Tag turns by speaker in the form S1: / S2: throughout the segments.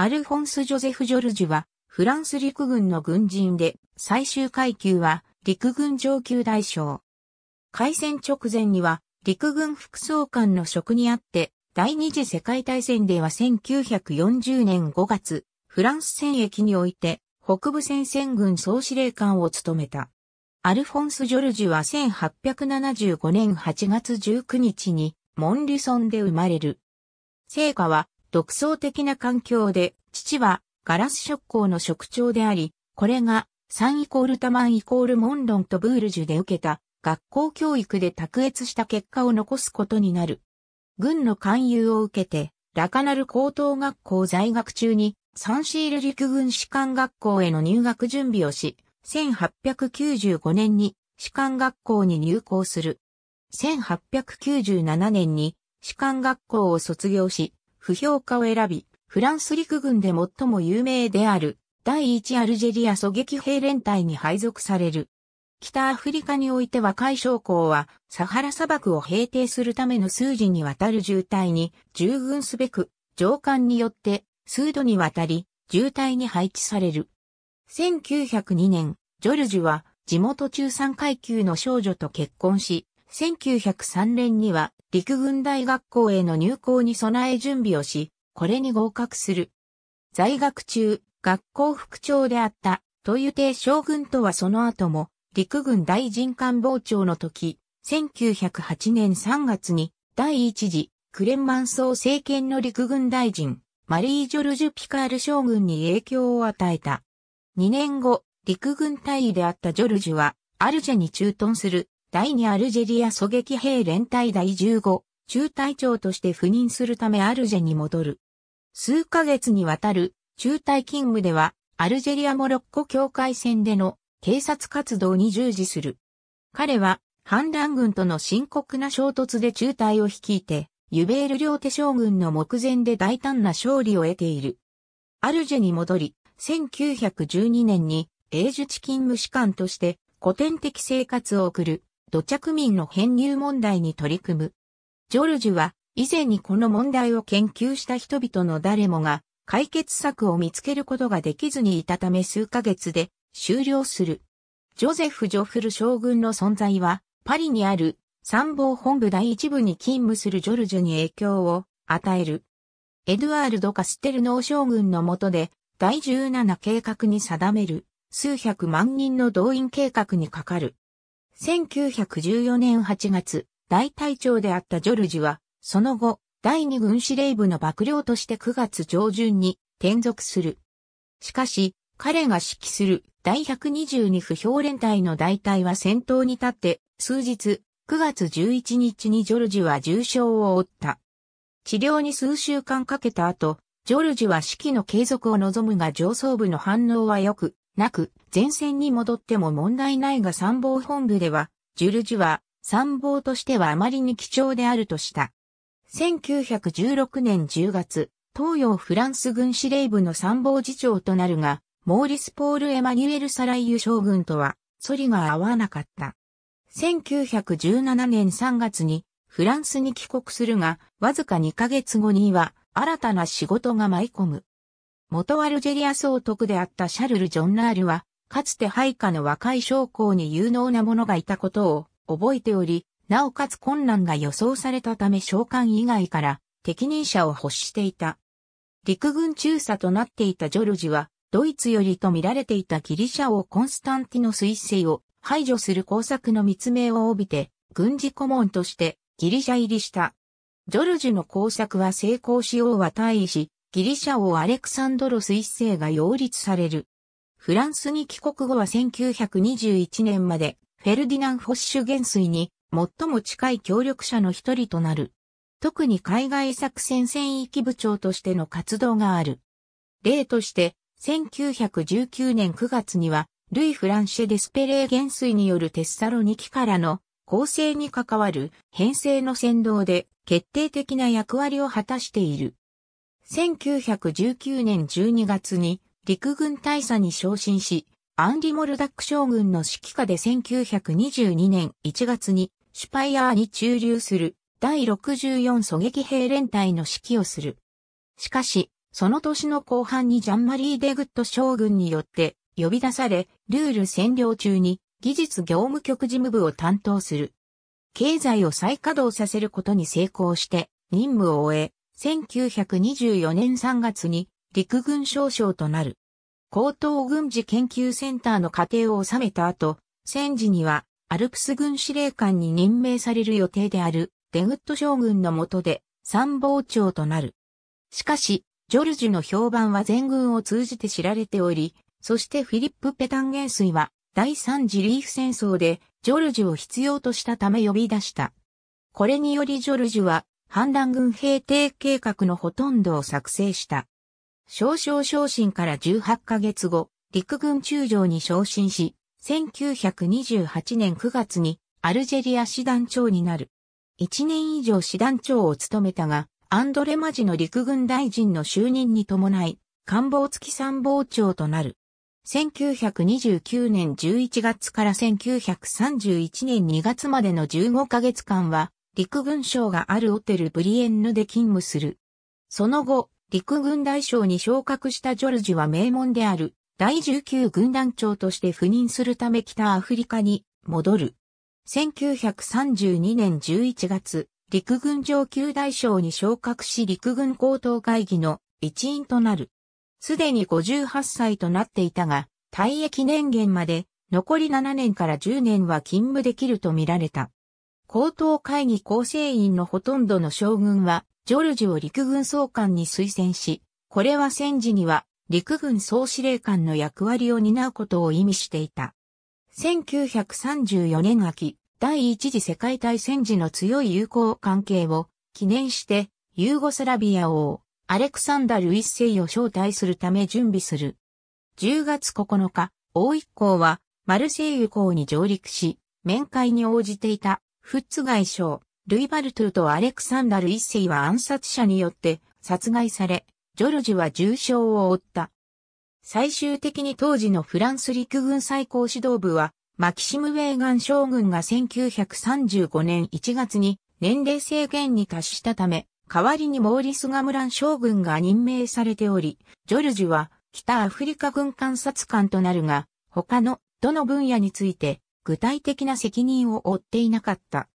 S1: アルフォンス・ジョゼフ・ジョルジュは、フランス陸軍の軍人で、最終階級は、陸軍上級大将。開戦直前には、陸軍副総監の職にあって、第二次世界大戦では1940年5月、フランス戦役において、北部戦線軍総司令官を務めた。アルフォンス・ジョルジュは1875年8月19日に、モンリソンで生まれる。成果は独創的な環境で、父はガラス職工の職長であり、これが3イコールタマンイコールモンロンとブールジュで受けた学校教育で卓越した結果を残すことになる。軍の勧誘を受けて、ラカナル高等学校在学中にサンシール陸軍士官学校への入学準備をし、1895年に士官学校に入校する。1897年に士官学校を卒業し、不評価を選び、フランス陸軍で最も有名である第1アルジェリア狙撃兵連隊に配属される。北アフリカにおいて若い将校はサハラ砂漠を平定するための数字にわたる渋滞に従軍すべく上官によって数度にわたり渋滞に配置される。1902年、ジョルジュは地元中産階級の少女と結婚し、1903年には陸軍大学校への入校に備え準備をし、これに合格する。在学中、学校副長であった、という亭将軍とはその後も、陸軍大臣官房長の時、1908年3月に、第一次、クレンマン総政権の陸軍大臣、マリー・ジョルジュ・ピカール将軍に影響を与えた。2年後、陸軍大尉であったジョルジュは、アルジェに駐屯する第2アルジェリア狙撃兵連隊第15、中隊長として赴任するためアルジェに戻る。数ヶ月にわたる中隊勤務では、アルジェリア・モロッコ境界線での警察活動に従事する。彼は反乱軍との深刻な衝突で中隊を率いて、ユベール両手将軍の目前で大胆な勝利を得ている。アルジェに戻り、1912年に英術勤務士官として古典的生活を送る。土着民の編入問題に取り組む。ジョルジュは、以前にこの問題を研究した人々の誰もが、解決策を見つけることができずにいたため数ヶ月で終了する。ジョゼフ・ジョフル将軍の存在は、パリにある参謀本部第一部に勤務するジョルジュに影響を与える。エドワールド・カステルノー将軍の下で、第17計画に定める、数百万人の動員計画にかかる。1914年8月、大隊長であったジョルジは、その後、第二軍司令部の幕僚として9月上旬に転属する。しかし、彼が指揮する第122不評連隊の大隊は先頭に立って、数日、9月11日にジョルジは重傷を負った。治療に数週間かけた後、ジョルジュは指揮の継続を望むが上層部の反応は良く、なく、前線に戻っても問題ないが参謀本部では、ジュルジュは参謀としてはあまりに貴重であるとした。1916年10月、東洋フランス軍司令部の参謀次長となるが、モーリス・ポール・エマニュエル・サライユ将軍とは、反りが合わなかった。1917年3月に、フランスに帰国するが、わずか2ヶ月後には、新たな仕事が舞い込む。元アルジェリア総督であったシャルル・ジョンナールは、かつて配下の若い将校に有能な者がいたことを覚えており、なおかつ困難が予想されたため召喚以外から適任者を欲していた。陸軍中佐となっていたジョルジは、ドイツよりと見られていたギリシャ王コンスタンティノス一世を排除する工作の密命を帯びて、軍事顧問としてギリシャ入りした。ジョルジュの工作は成功し王は退位し、ギリシャ王アレクサンドロス一世が擁立される。フランスに帰国後は1921年までフェルディナン・フォッシュ元帥に最も近い協力者の一人となる。特に海外作戦戦域部長としての活動がある。例として、1919年9月には、ルイ・フランシェ・デスペレー元帥によるテッサロニキからの構成に関わる編成の先導で決定的な役割を果たしている。1919年12月に陸軍大佐に昇進し、アンリ・モルダック将軍の指揮下で1922年1月にシュパイアーに駐留する第64狙撃兵連隊の指揮をする。しかし、その年の後半にジャンマリー・デグッド将軍によって呼び出され、ルール占領中に技術業務局事務部を担当する。経済を再稼働させることに成功して任務を終え、1924年3月に陸軍少将となる。高等軍事研究センターの過程を収めた後、戦時にはアルプス軍司令官に任命される予定であるデグット将軍の下で参謀長となる。しかし、ジョルジュの評判は全軍を通じて知られており、そしてフィリップ・ペタン元イは第三次リーフ戦争でジョルジュを必要としたため呼び出した。これによりジョルジュは反乱軍平定計画のほとんどを作成した。少々昇進から18ヶ月後、陸軍中将に昇進し、1928年9月にアルジェリア師団長になる。1年以上師団長を務めたが、アンドレマジの陸軍大臣の就任に伴い、官房付き参謀長となる。1929年11月から1931年2月までの15ヶ月間は、陸軍省があるオテルブリエンヌで勤務する。その後、陸軍大将に昇格したジョルジュは名門である第19軍団長として赴任するため北アフリカに戻る。1932年11月、陸軍上級大将に昇格し陸軍高等会議の一員となる。すでに58歳となっていたが、退役年限まで残り7年から10年は勤務できるとみられた。高等会議構成員のほとんどの将軍は、ジョルジュを陸軍総監に推薦し、これは戦時には陸軍総司令官の役割を担うことを意味していた。1934年秋、第一次世界大戦時の強い友好関係を記念して、ユーゴスラビア王、アレクサンダル一世を招待するため準備する。10月9日、王一行は、マルセイユ港に上陸し、面会に応じていたフッツ外相、ルイ・バルトゥとアレクサンダル一世は暗殺者によって殺害され、ジョルジュは重傷を負った。最終的に当時のフランス陸軍最高指導部は、マキシム・ウェーガン将軍が1935年1月に年齢制限に達したため、代わりにモーリス・ガムラン将軍が任命されており、ジョルジュは北アフリカ軍監察官となるが、他のどの分野について具体的な責任を負っていなかった。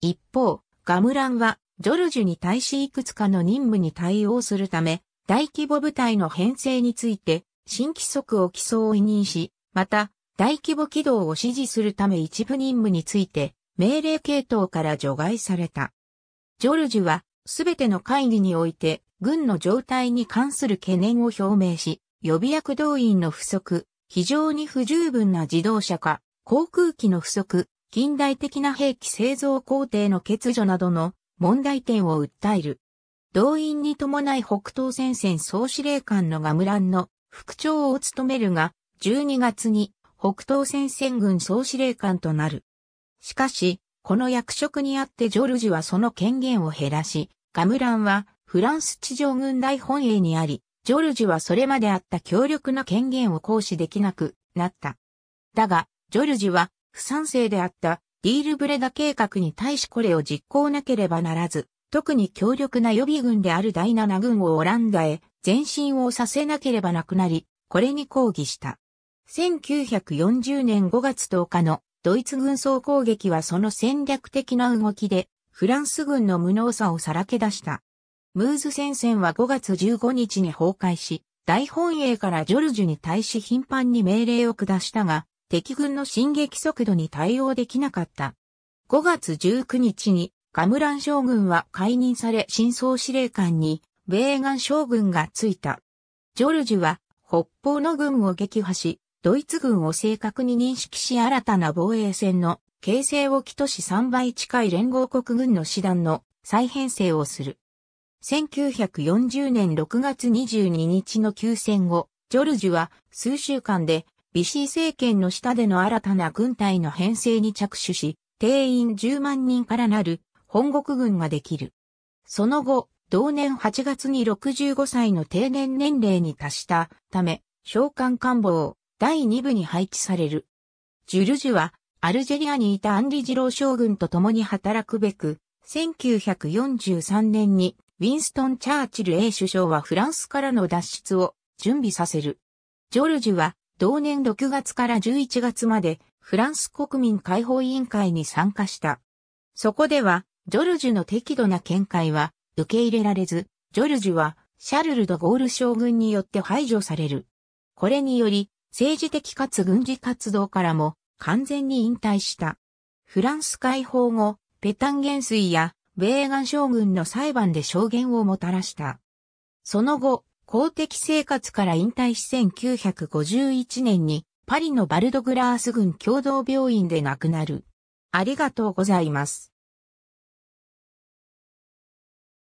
S1: 一方、ガムランは、ジョルジュに対しいくつかの任務に対応するため、大規模部隊の編成について、新規則を起草を委任し、また、大規模起動を指示するため一部任務について、命令系統から除外された。ジョルジュは、すべての会議において、軍の状態に関する懸念を表明し、予備役動員の不足、非常に不十分な自動車化、航空機の不足、近代的な兵器製造工程の欠如などの問題点を訴える。動員に伴い北東戦線総司令官のガムランの副長を務めるが、12月に北東戦線軍総司令官となる。しかし、この役職にあってジョルジュはその権限を減らし、ガムランはフランス地上軍大本営にあり、ジョルジュはそれまであった強力な権限を行使できなくなった。だが、ジョルジは不賛成であったディールブレダ計画に対しこれを実行なければならず、特に強力な予備軍である第7軍をオランダへ前進をさせなければなくなり、これに抗議した。1940年5月10日のドイツ軍総攻撃はその戦略的な動きでフランス軍の無能さをさらけ出した。ムーズ戦線は5月15日に崩壊し、大本営からジョルジュに対し頻繁に命令を下したが、敵軍の進撃速度に対応できなかった。5月19日に、カムラン将軍は解任され新総司令官に、米岸将軍がついた。ジョルジュは、北方の軍を撃破し、ドイツ軍を正確に認識し新たな防衛戦の形成を起とし3倍近い連合国軍の師団の再編成をする。1940年6月22日の休戦後、ジョルジュは数週間でビシー政権の下での新たな軍隊の編成に着手し、定員10万人からなる本国軍ができる。その後、同年8月に65歳の定年年齢に達したため、召喚官房第2部に配置される。ジュルジュは、アルジェリアにいたアンリジロー将軍と共に働くべく、1943年にウィンストン・チャーチル A 首相はフランスからの脱出を準備させる。ジョルジュは同年6月から11月までフランス国民解放委員会に参加した。そこでは、ジョルジュの適度な見解は受け入れられず、ジョルジュはシャルル・ド・ゴール将軍によって排除される。これにより、政治的かつ軍事活動からも完全に引退した。フランス解放後、ペタン元帥や、米ーガン将軍の裁判で証言をもたらした。その後、公的生活から引退し1951年にパリのバルドグラース軍共同病院で亡くなる。ありがとうございます。